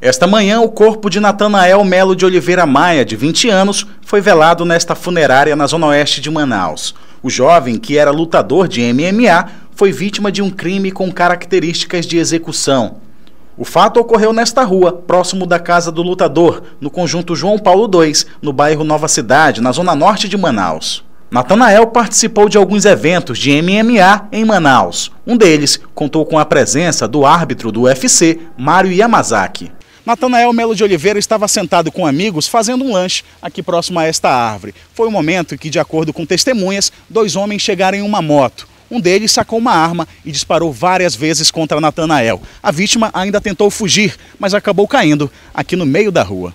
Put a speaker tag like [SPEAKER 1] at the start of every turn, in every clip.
[SPEAKER 1] Esta manhã, o corpo de Natanael Melo de Oliveira Maia, de 20 anos, foi velado nesta funerária na zona oeste de Manaus. O jovem, que era lutador de MMA, foi vítima de um crime com características de execução. O fato ocorreu nesta rua, próximo da casa do lutador, no conjunto João Paulo II, no bairro Nova Cidade, na zona norte de Manaus. Natanael participou de alguns eventos de MMA em Manaus. Um deles contou com a presença do árbitro do UFC, Mário Yamazaki. Natanael Melo de Oliveira estava sentado com amigos fazendo um lanche aqui próximo a esta árvore. Foi o um momento que, de acordo com testemunhas, dois homens chegaram em uma moto. Um deles sacou uma arma e disparou várias vezes contra Natanael. A vítima ainda tentou fugir, mas acabou caindo aqui no meio da rua.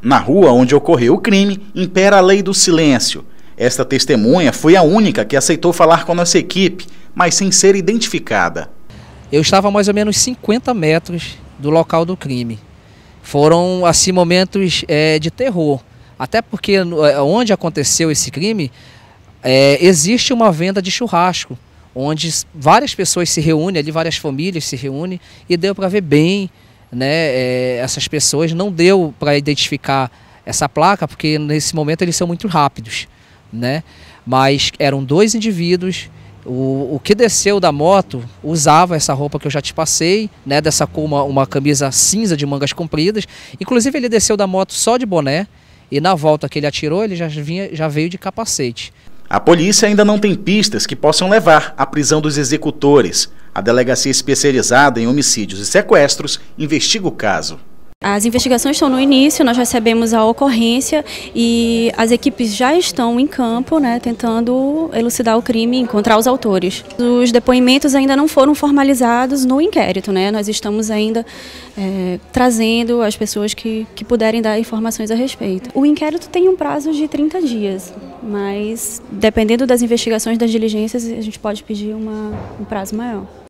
[SPEAKER 1] Na rua onde ocorreu o crime, impera a lei do silêncio. Esta testemunha foi a única que aceitou
[SPEAKER 2] falar com nossa equipe, mas sem ser identificada. Eu estava a mais ou menos 50 metros do local do crime. Foram, assim, momentos é, de terror. Até porque é, onde aconteceu esse crime, é, existe uma venda de churrasco, onde várias pessoas se reúnem ali, várias famílias se reúnem, e deu para ver bem né, é, essas pessoas. Não deu para identificar essa placa, porque nesse momento eles são muito rápidos. Né? Mas eram dois indivíduos o, o que desceu da moto usava essa roupa que eu já te passei, né? Dessa com uma, uma camisa cinza de mangas compridas. Inclusive ele desceu da moto só de boné e na volta que ele atirou ele já, vinha, já veio de capacete. A polícia ainda não tem
[SPEAKER 1] pistas que possam levar à prisão dos executores. A delegacia especializada em homicídios e sequestros investiga o caso.
[SPEAKER 3] As investigações estão no início, nós recebemos a ocorrência e as equipes já estão em campo, né, tentando elucidar o crime e encontrar os autores. Os depoimentos ainda não foram formalizados no inquérito, né, nós estamos ainda é, trazendo as pessoas que, que puderem dar informações a respeito. O inquérito tem um prazo de 30 dias, mas dependendo das investigações, das diligências, a gente pode pedir uma, um prazo maior.